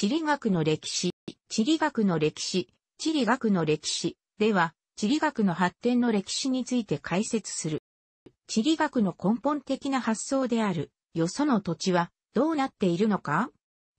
地理学の歴史、地理学の歴史、地理学の歴史では、地理学の発展の歴史について解説する。地理学の根本的な発想である、よその土地はどうなっているのか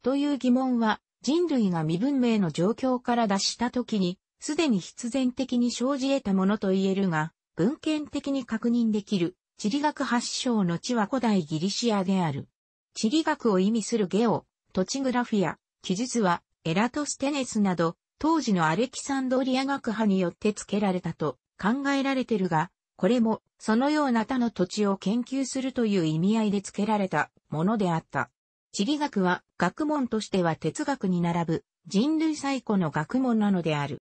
という疑問は、人類が未文明の状況から脱した時に、すでに必然的に生じ得たものと言えるが、文献的に確認できる、地理学発祥の地は古代ギリシアである。地理学を意味するゲオ、土地グラフィア、記述はエラトステネスなど、当時のアレキサンドリア学派によって付けられたと考えられてるが、これもそのような他の土地を研究するという意味合いで付けられたものであった。地理学は学問としては哲学に並ぶ人類最古の学問なのである。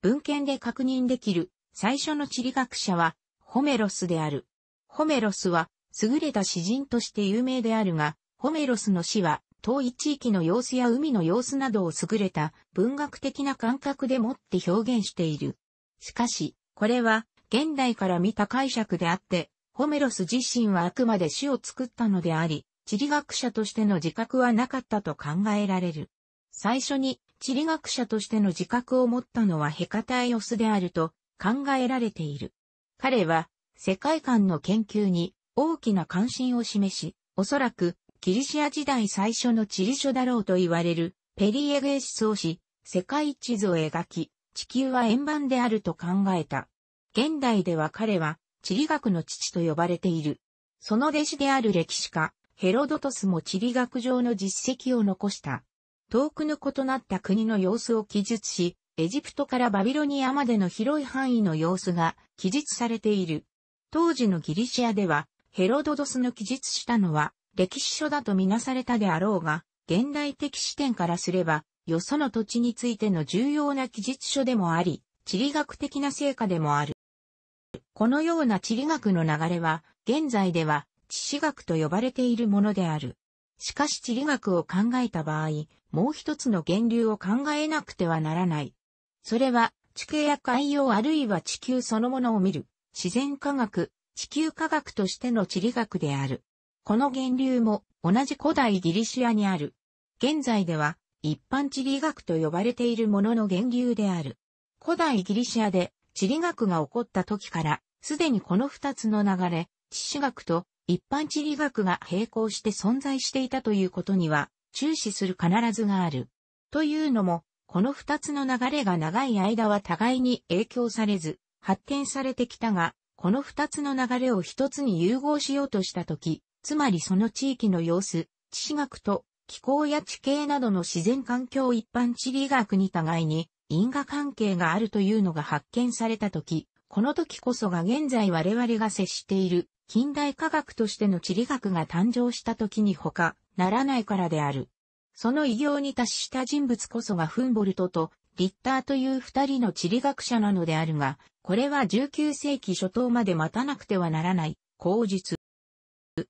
文献で確認できる最初の地理学者はホメロスである。ホメロスは優れた詩人として有名であるが、ホメロスの詩は遠い地域の様子や海の様子などを優れた文学的な感覚でもって表現している。しかし、これは現代から見た解釈であって、ホメロス自身はあくまで死を作ったのであり、地理学者としての自覚はなかったと考えられる。最初に地理学者としての自覚を持ったのはヘカタイオスであると考えられている。彼は世界観の研究に大きな関心を示し、おそらくギリシア時代最初の地理書だろうと言われる、ペリエゲースをし、世界地図を描き、地球は円盤であると考えた。現代では彼は、地理学の父と呼ばれている。その弟子である歴史家、ヘロドトスも地理学上の実績を残した。遠くの異なった国の様子を記述し、エジプトからバビロニアまでの広い範囲の様子が記述されている。当時のギリシアでは、ヘロドドスの記述したのは、歴史書だとみなされたであろうが、現代的視点からすれば、よその土地についての重要な記述書でもあり、地理学的な成果でもある。このような地理学の流れは、現在では地史学と呼ばれているものである。しかし地理学を考えた場合、もう一つの源流を考えなくてはならない。それは、地形や海洋あるいは地球そのものを見る、自然科学、地球科学としての地理学である。この源流も同じ古代ギリシアにある。現在では一般地理学と呼ばれているものの源流である。古代ギリシアで地理学が起こった時から、すでにこの二つの流れ、地史学と一般地理学が並行して存在していたということには、注視する必ずがある。というのも、この二つの流れが長い間は互いに影響されず、発展されてきたが、この二つの流れを一つに融合しようとしたとき、つまりその地域の様子、地史学と気候や地形などの自然環境一般地理学に互いに因果関係があるというのが発見されたとき、この時こそが現在我々が接している近代科学としての地理学が誕生した時に他ならないからである。その異業に達した人物こそがフンボルトとリッターという二人の地理学者なのであるが、これは19世紀初頭まで待たなくてはならない口実。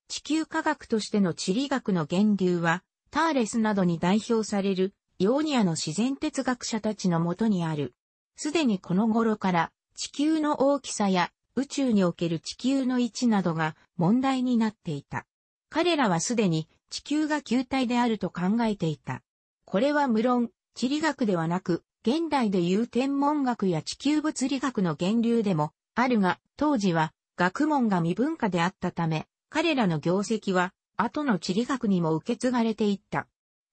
地球科学としての地理学の源流は、ターレスなどに代表される、ヨーニアの自然哲学者たちのもとにある。すでにこの頃から、地球の大きさや、宇宙における地球の位置などが問題になっていた。彼らはすでに地球が球体であると考えていた。これは無論、地理学ではなく、現代でいう天文学や地球物理学の源流でもあるが、当時は学問が未文化であったため、彼らの業績は、後の地理学にも受け継がれていった。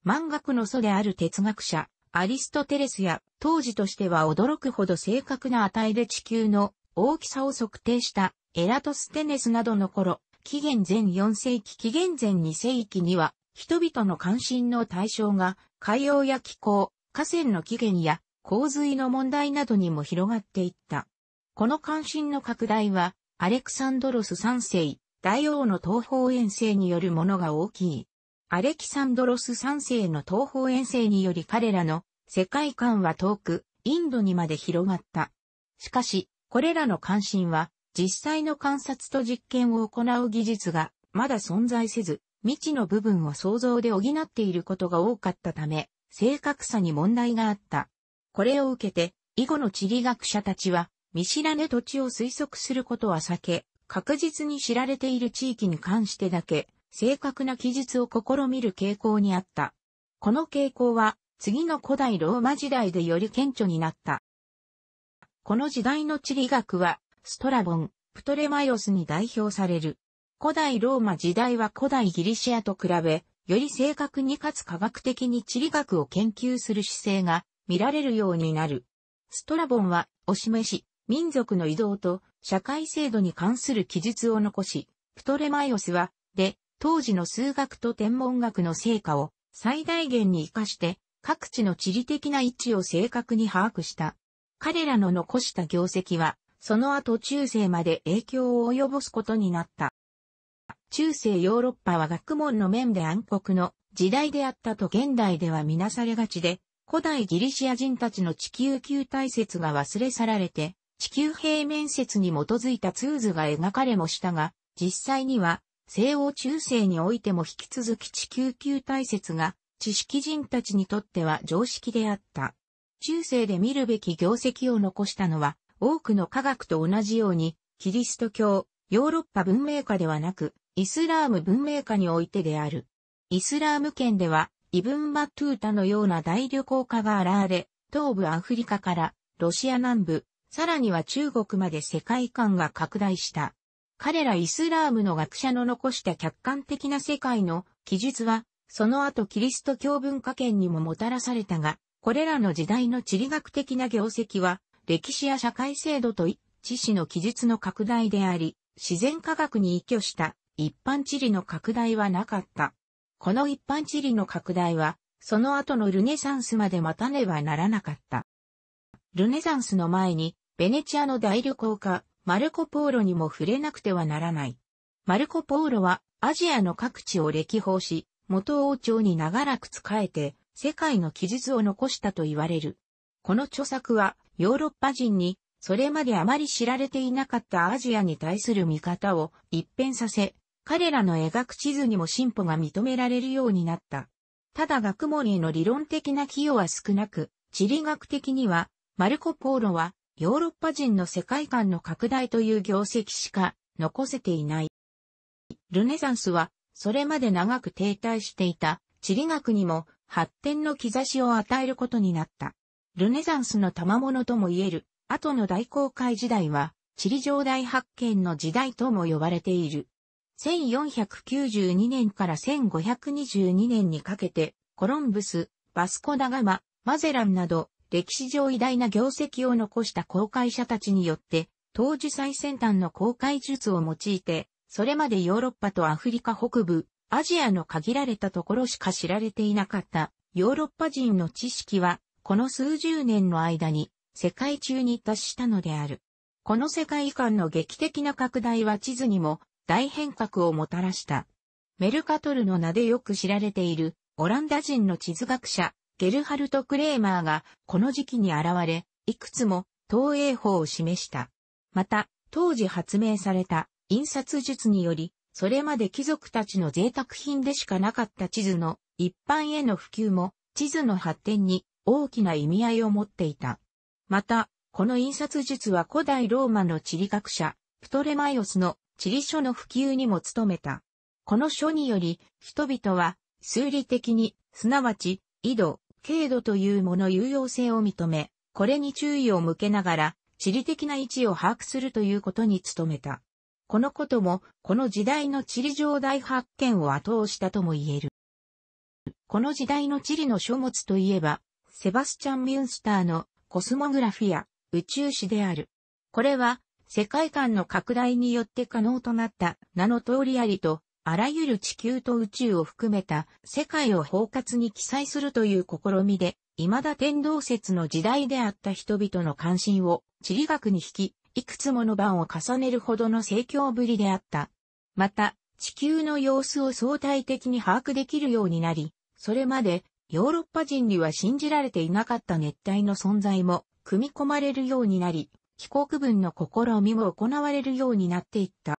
満画の祖である哲学者、アリストテレスや、当時としては驚くほど正確な値で地球の大きさを測定したエラトステネスなどの頃、紀元前4世紀紀元前2世紀には、人々の関心の対象が海洋や気候、河川の起源や洪水の問題などにも広がっていった。この関心の拡大は、アレクサンドロス3世、大王の東方遠征によるものが大きい。アレキサンドロス三世の東方遠征により彼らの世界観は遠く、インドにまで広がった。しかし、これらの関心は、実際の観察と実験を行う技術がまだ存在せず、未知の部分を想像で補っていることが多かったため、正確さに問題があった。これを受けて、囲碁の地理学者たちは、見知らぬ土地を推測することは避け、確実に知られている地域に関してだけ、正確な記述を試みる傾向にあった。この傾向は、次の古代ローマ時代でより顕著になった。この時代の地理学は、ストラボン、プトレマイオスに代表される。古代ローマ時代は古代ギリシアと比べ、より正確にかつ科学的に地理学を研究する姿勢が見られるようになる。ストラボンは、お示し、民族の移動と社会制度に関する記述を残し、プトレマイオスは、で、当時の数学と天文学の成果を最大限に活かして、各地の地理的な位置を正確に把握した。彼らの残した業績は、その後中世まで影響を及ぼすことになった。中世ヨーロッパは学問の面で暗黒の時代であったと現代では見なされがちで、古代ギリシア人たちの地球球体説が忘れ去られて、地球平面説に基づいた通図が描かれもしたが、実際には西欧中世においても引き続き地球球体説が知識人たちにとっては常識であった。中世で見るべき業績を残したのは、多くの科学と同じように、キリスト教、ヨーロッパ文明下ではなく、イスラーム文明下においてである。イスラーム圏では、イブン・バトゥータのような大旅行家が現れ、東部アフリカから、ロシア南部、さらには中国まで世界観が拡大した。彼らイスラームの学者の残した客観的な世界の記述は、その後キリスト教文化圏にももたらされたが、これらの時代の地理学的な業績は、歴史や社会制度と一致の記述の拡大であり、自然科学に依拠した一般地理の拡大はなかった。この一般地理の拡大は、その後のルネサンスまで待たねばならなかった。ルネサンスの前にベネチアの大旅行家、マルコ・ポーロにも触れなくてはならない。マルコ・ポーロはアジアの各地を歴訪し、元王朝に長らく仕えて、世界の記述を残したと言われる。この著作は、ヨーロッパ人に、それまであまり知られていなかったアジアに対する見方を一変させ、彼らの描く地図にも進歩が認められるようになった。ただ学問への理論的な寄与は少なく、地理学的には、マルコ・ポーロはヨーロッパ人の世界観の拡大という業績しか残せていない。ルネサンスは、それまで長く停滞していた地理学にも発展の兆しを与えることになった。ルネサンスの賜物とも言える、後の大航海時代は、地理上大発見の時代とも呼ばれている。1492年から1522年にかけて、コロンブス、バスコダガマ、マゼランなど、歴史上偉大な業績を残した公開者たちによって、当時最先端の公開術を用いて、それまでヨーロッパとアフリカ北部、アジアの限られたところしか知られていなかったヨーロッパ人の知識は、この数十年の間に世界中に達したのである。この世界観の劇的な拡大は地図にも大変革をもたらした。メルカトルの名でよく知られているオランダ人の地図学者ゲルハルト・クレーマーがこの時期に現れ、いくつも投影法を示した。また、当時発明された印刷術により、それまで貴族たちの贅沢品でしかなかった地図の一般への普及も地図の発展に大きな意味合いを持っていた。また、この印刷術は古代ローマの地理学者、プトレマイオスの地理書の普及にも努めた。この書により、人々は数理的に、すなわち、緯度、軽度というもの有用性を認め、これに注意を向けながら、地理的な位置を把握するということに努めた。このことも、この時代の地理上大発見を後押したとも言える。この時代の地理の書物といえば、セバスチャン・ミュンスターのコスモグラフィア、宇宙史である。これは、世界観の拡大によって可能となった名の通りありと、あらゆる地球と宇宙を含めた世界を包括に記載するという試みで、未だ天動説の時代であった人々の関心を地理学に引き、いくつもの番を重ねるほどの盛況ぶりであった。また、地球の様子を相対的に把握できるようになり、それまでヨーロッパ人には信じられていなかった熱帯の存在も組み込まれるようになり、帰国分の試みも行われるようになっていった。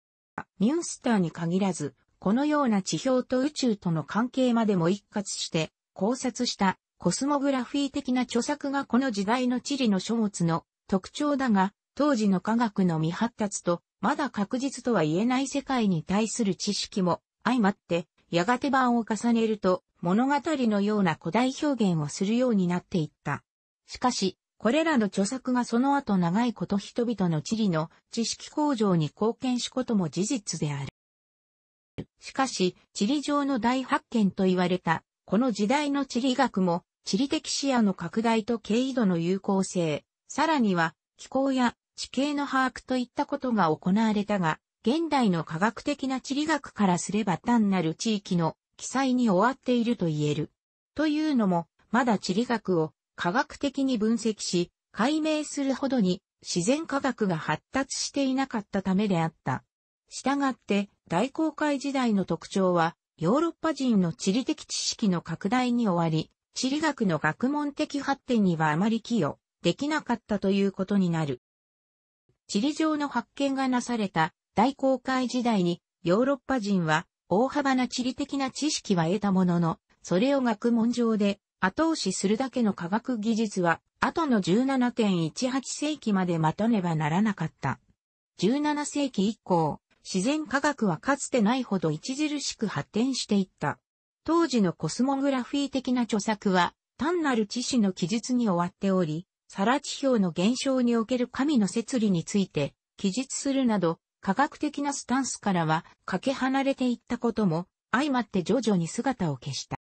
ミュンスターに限らず、このような地表と宇宙との関係までも一括して考察したコスモグラフィー的な著作がこの時代の地理の書物の特徴だが、当時の科学の未発達と、まだ確実とは言えない世界に対する知識も相まって、やがて版を重ねると、物語のような古代表現をするようになっていった。しかし、これらの著作がその後長いこと人々の地理の知識向上に貢献しことも事実である。しかし、地理上の大発見と言われた、この時代の地理学も、地理的視野の拡大と経緯度の有効性、さらには、気候や地形の把握といったことが行われたが、現代の科学的な地理学からすれば単なる地域の記載に終わっていると言える。というのも、まだ地理学を科学的に分析し、解明するほどに自然科学が発達していなかったためであった。従って、大航海時代の特徴は、ヨーロッパ人の地理的知識の拡大に終わり、地理学の学問的発展にはあまり寄与できなかったということになる。地理上の発見がなされた大航海時代にヨーロッパ人は大幅な地理的な知識は得たものの、それを学問上で後押しするだけの科学技術は後の17.18世紀まで待たねばならなかった。17世紀以降、自然科学はかつてないほど著しく発展していった。当時のコスモグラフィー的な著作は、単なる知識の記述に終わっており、サラ地表の現象における神の摂理について、記述するなど、科学的なスタンスからは、かけ離れていったことも、相まって徐々に姿を消した。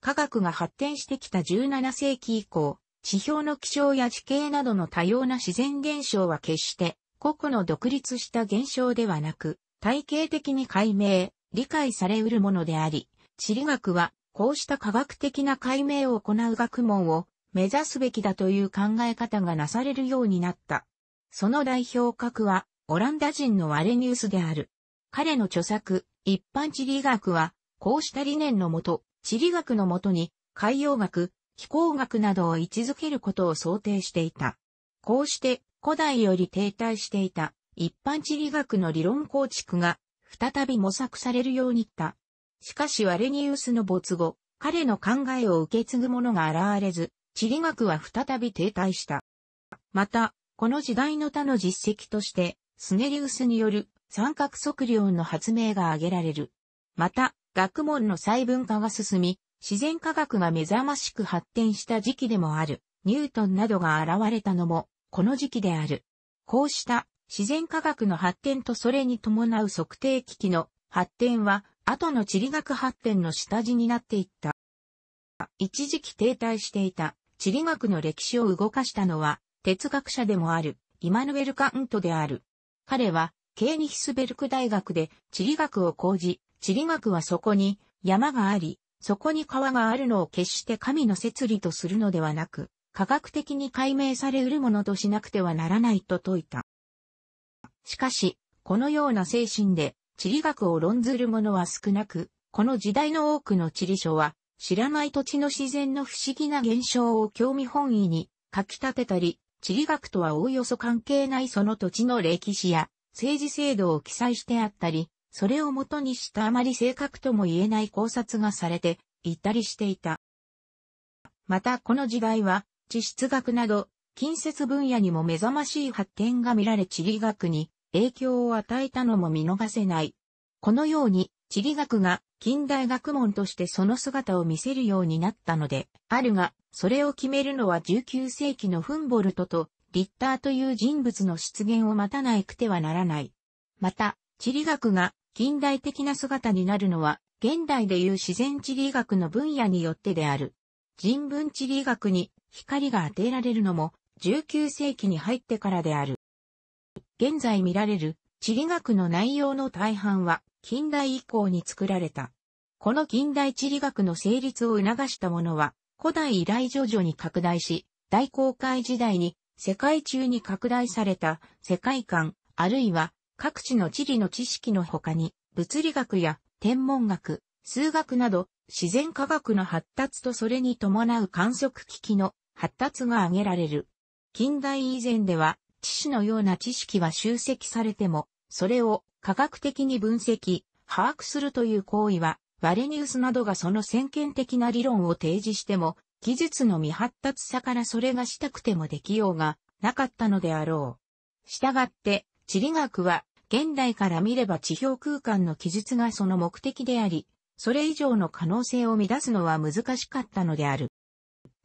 科学が発展してきた17世紀以降、地表の気象や地形などの多様な自然現象は決して個々の独立した現象ではなく、体系的に解明、理解されうるものであり、地理学はこうした科学的な解明を行う学問を目指すべきだという考え方がなされるようになった。その代表格はオランダ人のワレニウスである。彼の著作、一般地理学は、こうした理念のもと、地理学のもとに、海洋学、気候学などを位置づけることを想定していた。こうして、古代より停滞していた一般地理学の理論構築が再び模索されるようにった。しかしワレニウスの没後、彼の考えを受け継ぐ者が現れず、地理学は再び停滞した。また、この時代の他の実績として、スネリウスによる三角測量の発明が挙げられる。また、学問の細分化が進み、自然科学が目覚ましく発展した時期でもある、ニュートンなどが現れたのも、この時期である。こうした自然科学の発展とそれに伴う測定機器の発展は、後の地理学発展の下地になっていった。一時期停滞していた地理学の歴史を動かしたのは、哲学者でもある、イマヌエル・カントである。彼は、ケーニヒスベルク大学で地理学を講じ、地理学はそこに山があり、そこに川があるのを決して神の摂理とするのではなく、科学的に解明されうるものとしなくてはならないと説いた。しかし、このような精神で地理学を論ずる者は少なく、この時代の多くの地理書は、知らない土地の自然の不思議な現象を興味本位に書き立てたり、地理学とはおおよそ関係ないその土地の歴史や政治制度を記載してあったり、それをもとにしたあまり正確とも言えない考察がされていったりしていた。またこの時代は地質学など、近接分野にも目覚ましい発展が見られ地理学に影響を与えたのも見逃せない。このように、地理学が近代学問としてその姿を見せるようになったので、あるが、それを決めるのは19世紀のフンボルトとリッターという人物の出現を待たないくてはならない。また、地理学が近代的な姿になるのは、現代でいう自然地理学の分野によってである。人文地理学に光が当てられるのも19世紀に入ってからである。現在見られる地理学の内容の大半は近代以降に作られた。この近代地理学の成立を促したものは古代以来徐々に拡大し、大航海時代に世界中に拡大された世界観、あるいは各地の地理の知識の他に物理学や天文学、数学など自然科学の発達とそれに伴う観測機器の発達が挙げられる。近代以前では、知識のような知識は集積されても、それを科学的に分析、把握するという行為は、ワレニウスなどがその先見的な理論を提示しても、技術の未発達さからそれがしたくてもできようがなかったのであろう。したがって、地理学は現代から見れば地表空間の記述がその目的であり、それ以上の可能性を乱すのは難しかったのである。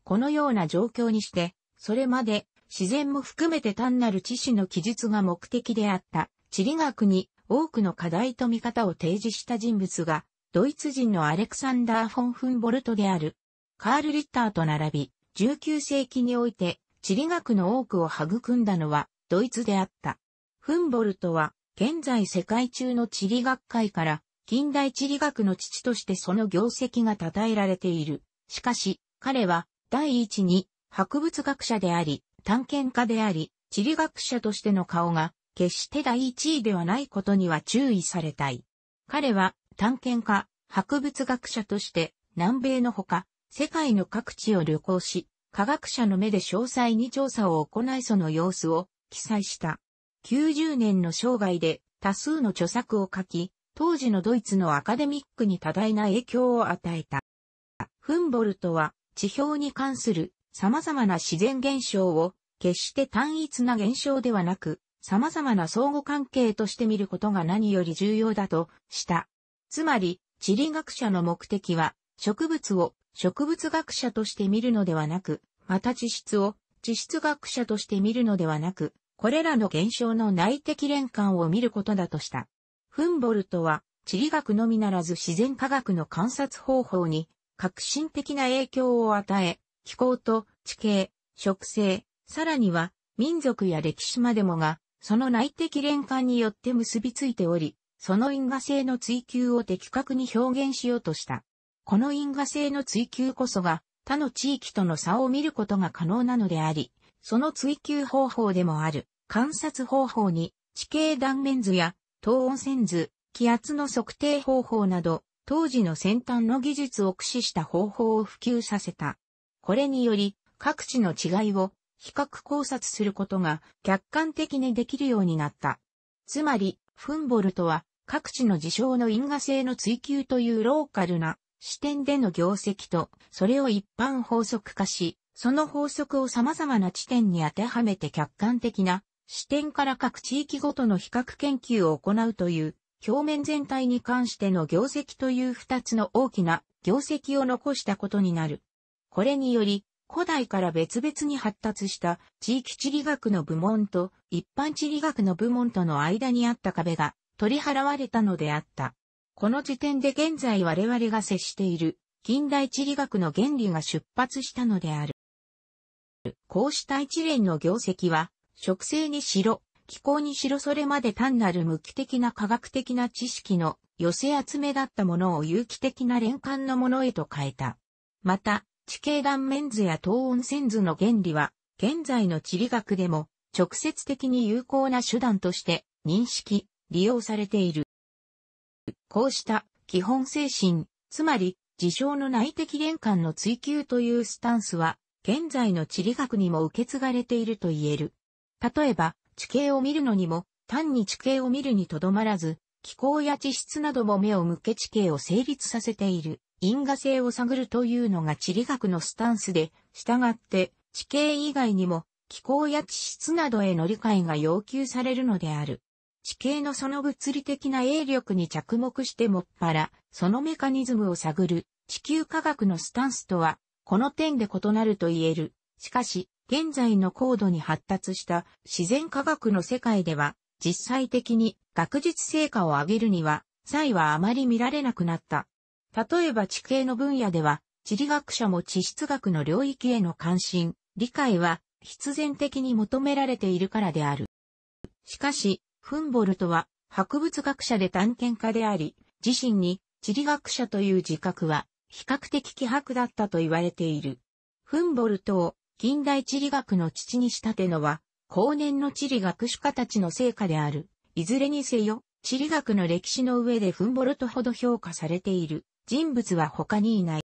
このような状況にして、それまで自然も含めて単なる知識の記述が目的であった地理学に多くの課題と見方を提示した人物が、ドイツ人のアレクサンダー・フォン・フンボルトである、カール・リッターと並び、19世紀において地理学の多くを育んだのはドイツであった。フンボルトは現在世界中の地理学会から近代地理学の父としてその業績が称えられている。しかし、彼は第一に博物学者であり、探検家であり、地理学者としての顔が決して第一位ではないことには注意されたい。彼は探検家、博物学者として南米のほか世界の各地を旅行し、科学者の目で詳細に調査を行いその様子を記載した。90年の生涯で多数の著作を書き、当時のドイツのアカデミックに多大な影響を与えた。フンボルトは地表に関する様々な自然現象を決して単一な現象ではなく様々な相互関係として見ることが何より重要だとした。つまり地理学者の目的は植物を植物学者として見るのではなく、また地質を地質学者として見るのではなく、これらの現象の内的連関を見ることだとした。フンボルトは、地理学のみならず自然科学の観察方法に革新的な影響を与え、気候と地形、植生、さらには民族や歴史までもが、その内的連関によって結びついており、その因果性の追求を的確に表現しようとした。この因果性の追求こそが、他の地域との差を見ることが可能なのであり、その追求方法でもある観察方法に地形断面図や東温線図、気圧の測定方法など、当時の先端の技術を駆使した方法を普及させた。これにより、各地の違いを比較考察することが客観的にできるようになった。つまり、フンボルトは各地の事象の因果性の追求というローカルな視点での業績と、それを一般法則化し、その法則を様々な地点に当てはめて客観的な視点から各地域ごとの比較研究を行うという、表面全体に関しての業績という二つの大きな業績を残したことになる。これにより、古代から別々に発達した地域地理学の部門と一般地理学の部門との間にあった壁が取り払われたのであった。この時点で現在我々が接している近代地理学の原理が出発したのである。こうした一連の業績は植生にしろ、気候にしろそれまで単なる無機的な科学的な知識の寄せ集めだったものを有機的な連環のものへと変えた。また、地形断面図や等温線図の原理は、現在の地理学でも直接的に有効な手段として認識、利用されている。こうした基本精神、つまり事象の内的連環の追求というスタンスは、現在の地理学にも受け継がれていると言える。例えば、地形を見るのにも、単に地形を見るにとどまらず、気候や地質なども目を向け地形を成立させている、因果性を探るというのが地理学のスタンスで、従って、地形以外にも、気候や地質などへの理解が要求されるのである。地形のその物理的な営力に着目してもっぱら、そのメカニズムを探る、地球科学のスタンスとは、この点で異なると言える。しかし、現在の高度に発達した自然科学の世界では、実際的に学術成果を上げるには、際はあまり見られなくなった。例えば地形の分野では、地理学者も地質学の領域への関心、理解は必然的に求められているからである。しかし、フンボルトは博物学者で探検家であり、自身に地理学者という自覚は比較的希薄だったと言われている。フンボルトを近代地理学の父に仕立てのは、後年の地理学主家たちの成果である。いずれにせよ、地理学の歴史の上でフンボルトほど評価されている人物は他にいない。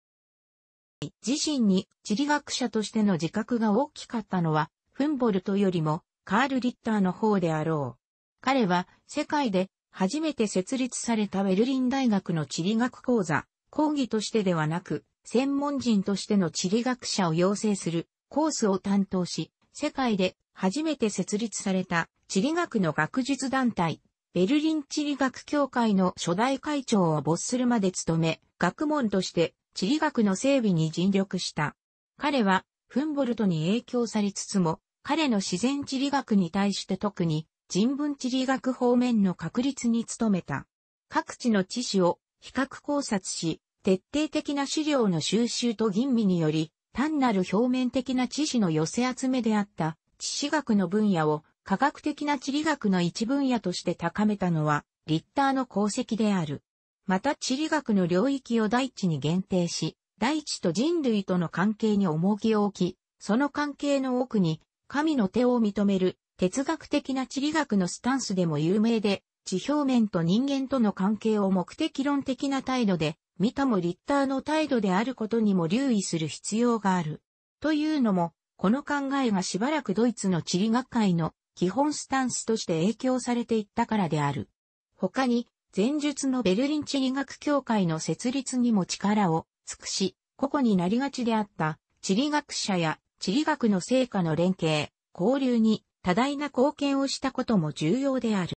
自身に地理学者としての自覚が大きかったのは、フンボルトよりもカール・リッターの方であろう。彼は世界で初めて設立されたベルリン大学の地理学講座、講義としてではなく、専門人としての地理学者を養成するコースを担当し、世界で初めて設立された地理学の学術団体、ベルリン地理学協会の初代会長を没するまで務め、学問として地理学の整備に尽力した。彼は、フンボルトに影響されつつも、彼の自然地理学に対して特に人文地理学方面の確立に努めた。各地の地史を比較考察し、徹底的な資料の収集と吟味により、単なる表面的な知識の寄せ集めであった地史学の分野を科学的な地理学の一分野として高めたのはリッターの功績である。また地理学の領域を大地に限定し、大地と人類との関係に重きを置き、その関係の奥に神の手を認める哲学的な地理学のスタンスでも有名で、地表面と人間との関係を目的論的な態度で見たもリッターの態度であることにも留意する必要がある。というのも、この考えがしばらくドイツの地理学会の基本スタンスとして影響されていったからである。他に、前述のベルリン地理学協会の設立にも力を尽くし、個々になりがちであった地理学者や地理学の成果の連携、交流に多大な貢献をしたことも重要である。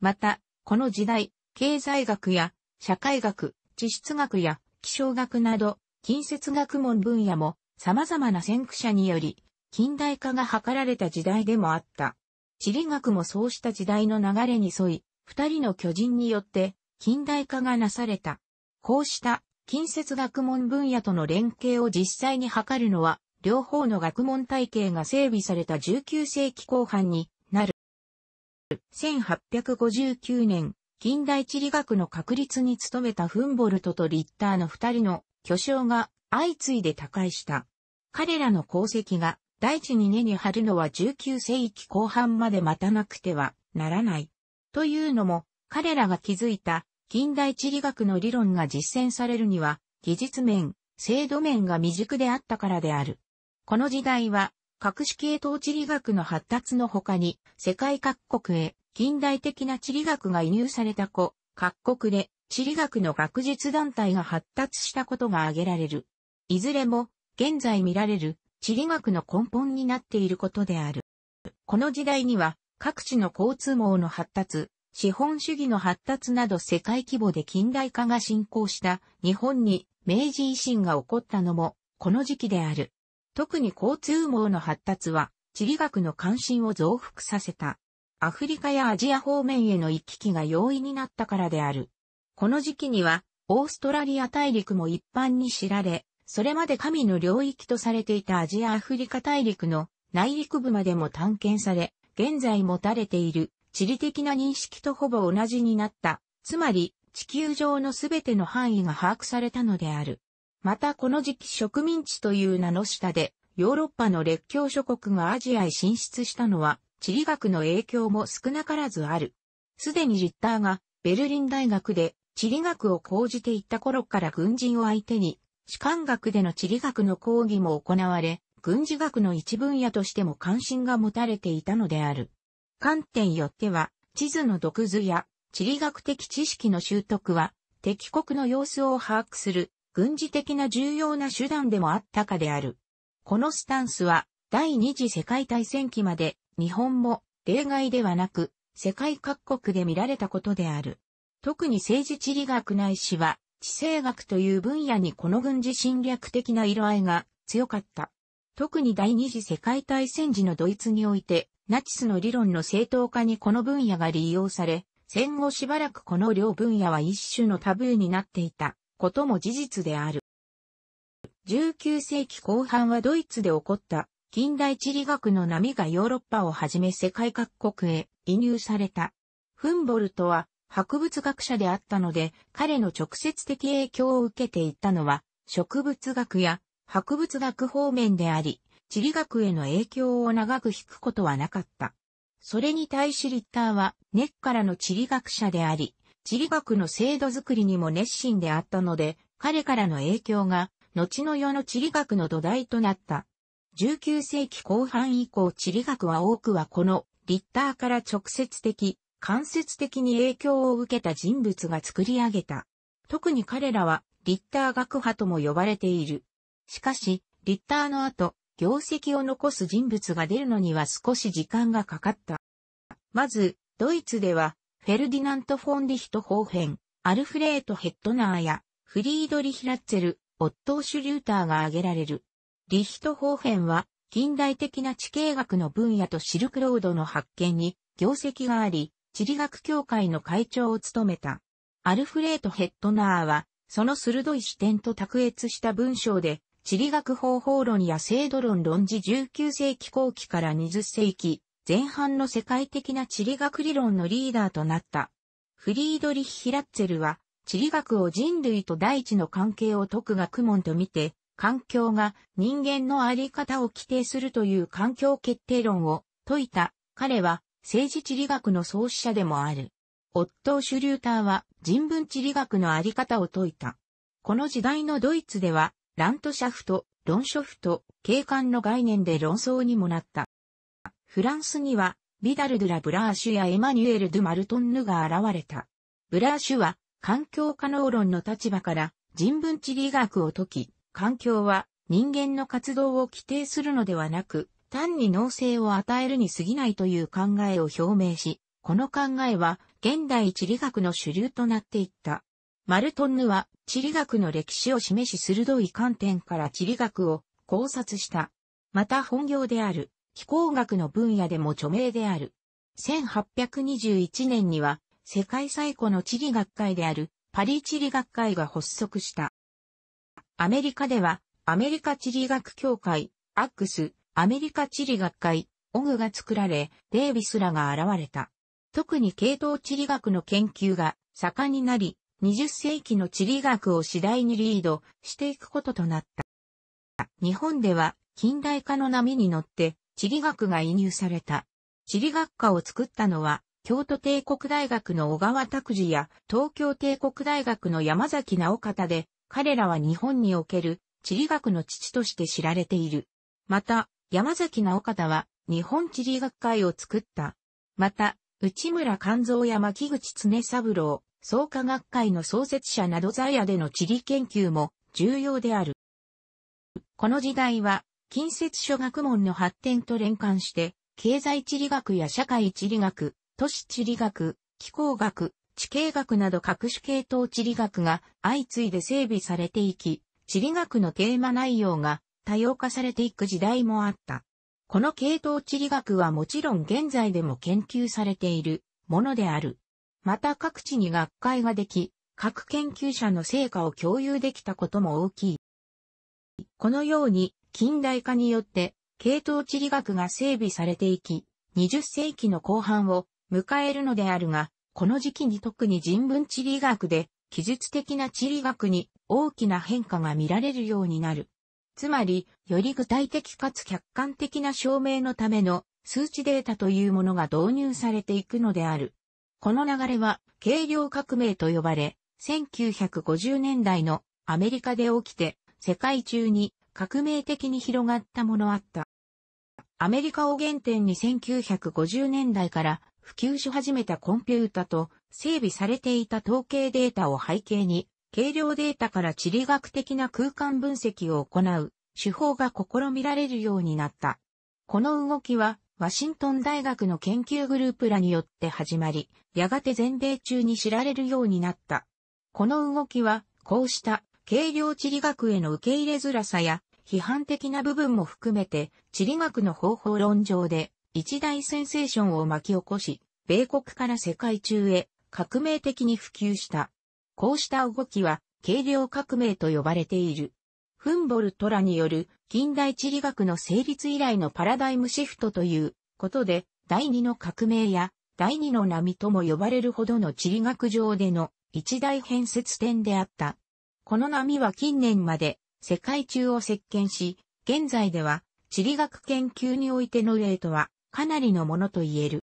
また、この時代、経済学や社会学、地質学や気象学など、近接学問分野も様々な先駆者により、近代化が図られた時代でもあった。地理学もそうした時代の流れに沿い、二人の巨人によって近代化がなされた。こうした近接学問分野との連携を実際に図るのは、両方の学問体系が整備された19世紀後半になる。1859年、近代地理学の確立に努めたフンボルトとリッターの二人の巨匠が相次いで他界した。彼らの功績が大地に根に張るのは19世紀後半まで待たなくてはならない。というのも、彼らが築いた近代地理学の理論が実践されるには、技術面、制度面が未熟であったからである。この時代は、各種系統地理学の発達の他に、世界各国へ近代的な地理学が移入された子、各国で地理学の学術団体が発達したことが挙げられる。いずれも、現在見られる地理学の根本になっていることである。この時代には、各地の交通網の発達、資本主義の発達など世界規模で近代化が進行した日本に明治維新が起こったのもこの時期である。特に交通網の発達は地理学の関心を増幅させた。アフリカやアジア方面への行き来が容易になったからである。この時期には、オーストラリア大陸も一般に知られ、それまで神の領域とされていたアジア・アフリカ大陸の内陸部までも探検され、現在持たれている地理的な認識とほぼ同じになった。つまり、地球上のすべての範囲が把握されたのである。またこの時期植民地という名の下で、ヨーロッパの列強諸国がアジアへ進出したのは、地理学の影響も少なからずある。すでにリッターがベルリン大学で地理学を講じていった頃から軍人を相手に、士官学での地理学の講義も行われ、軍事学の一分野としても関心が持たれていたのである。観点よっては、地図の読図や地理学的知識の習得は、敵国の様子を把握する軍事的な重要な手段でもあったかである。このスタンスは第二次世界大戦期まで日本も例外ではなく世界各国で見られたことである。特に政治地理学内史は地政学という分野にこの軍事侵略的な色合いが強かった。特に第二次世界大戦時のドイツにおいてナチスの理論の正当化にこの分野が利用され、戦後しばらくこの両分野は一種のタブーになっていたことも事実である。19世紀後半はドイツで起こった近代地理学の波がヨーロッパをはじめ世界各国へ移入された。フンボルトは博物学者であったので、彼の直接的影響を受けていたのは、植物学や博物学方面であり、地理学への影響を長く引くことはなかった。それに対しリッターは根っからの地理学者であり、地理学の制度づくりにも熱心であったので、彼からの影響が後の世の地理学の土台となった。19世紀後半以降地理学は多くはこのリッターから直接的、間接的に影響を受けた人物が作り上げた。特に彼らはリッター学派とも呼ばれている。しかし、リッターの後、業績を残す人物が出るのには少し時間がかかった。まず、ドイツでは、フェルディナント・フォンディヒト・ホーヘン、アルフレート・ヘッドナーや、フリードリヒ・ラッツェル、オットー・シュリューターが挙げられる。リヒト方辺は、近代的な地形学の分野とシルクロードの発見に業績があり、地理学協会の会長を務めた。アルフレート・ヘッドナーは、その鋭い視点と卓越した文章で、地理学方法論や制度論論じ19世紀後期から20世紀前半の世界的な地理学理論のリーダーとなった。フリードリヒ・ヒラッツェルは、地理学を人類と大地の関係を解く学問と見て、環境が人間のあり方を規定するという環境決定論を説いた彼は政治地理学の創始者でもある。オットー・シュリューターは人文地理学のあり方を説いた。この時代のドイツではラントシャフト、ロンショフト、景観の概念で論争にもなった。フランスにはビダル・ドゥ・ラ・ブラーシュやエマニュエル・ドゥ・マルトンヌが現れた。ブラーシュは環境可能論の立場から人文地理学を解き、環境は人間の活動を規定するのではなく、単に能性を与えるに過ぎないという考えを表明し、この考えは現代地理学の主流となっていった。マルトンヌは地理学の歴史を示し鋭い観点から地理学を考察した。また本業である気候学の分野でも著名である。1821年には世界最古の地理学会であるパリ地理学会が発足した。アメリカでは、アメリカ地理学協会、アックス、アメリカ地理学会、オグが作られ、デイビスらが現れた。特に系統地理学の研究が盛んになり、20世紀の地理学を次第にリードしていくこととなった。日本では近代化の波に乗って地理学が移入された。地理学科を作ったのは京都帝国大学の小川拓司や東京帝国大学の山崎直方で、彼らは日本における地理学の父として知られている。また、山崎直方は日本地理学会を作った。また、内村勘蔵や牧口常三郎、創価学会の創設者など在野での地理研究も重要である。この時代は、近接諸学問の発展と連関して、経済地理学や社会地理学、都市地理学、気候学、地形学など各種系統地理学が相次いで整備されていき、地理学のテーマ内容が多様化されていく時代もあった。この系統地理学はもちろん現在でも研究されているものである。また各地に学会ができ、各研究者の成果を共有できたことも大きい。このように近代化によって系統地理学が整備されていき、20世紀の後半を迎えるのであるが、この時期に特に人文地理学で、記述的な地理学に大きな変化が見られるようになる。つまり、より具体的かつ客観的な証明のための数値データというものが導入されていくのである。この流れは、軽量革命と呼ばれ、1950年代のアメリカで起きて、世界中に革命的に広がったものあった。アメリカを原点に1950年代から普及し始めたコンピュータと整備されていた統計データを背景に、軽量データから地理学的な空間分析を行う手法が試みられるようになった。この動きは、ワシントン大学の研究グループらによって始まり、やがて全米中に知られるようになった。この動きは、こうした軽量地理学への受け入れづらさや批判的な部分も含めて地理学の方法論上で一大センセーションを巻き起こし、米国から世界中へ革命的に普及した。こうした動きは、軽量革命と呼ばれている。フンボルトラによる近代地理学の成立以来のパラダイムシフトということで、第二の革命や第二の波とも呼ばれるほどの地理学上での一大変節点であった。この波は近年まで世界中を席巻し、現在では地理学研究においての例とはかなりのものと言える。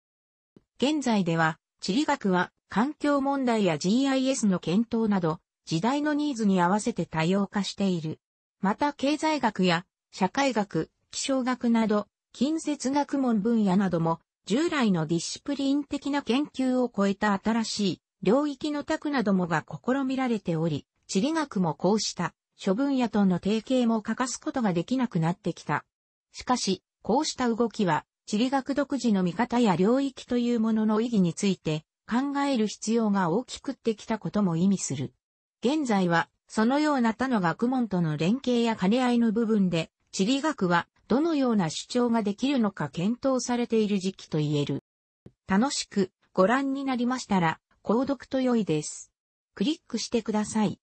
現在では、地理学は環境問題や GIS の検討など、時代のニーズに合わせて多様化している。また経済学や社会学、気象学など、近接学問分野なども、従来のディシプリン的な研究を超えた新しい領域の卓などもが試みられており、地理学もこうした諸分野との提携も欠かすことができなくなってきた。しかし、こうした動きは地理学独自の見方や領域というものの意義について考える必要が大きくってきたことも意味する。現在は、そのような他の学問との連携や兼ね合いの部分で、地理学はどのような主張ができるのか検討されている時期と言える。楽しくご覧になりましたら、購読と良いです。クリックしてください。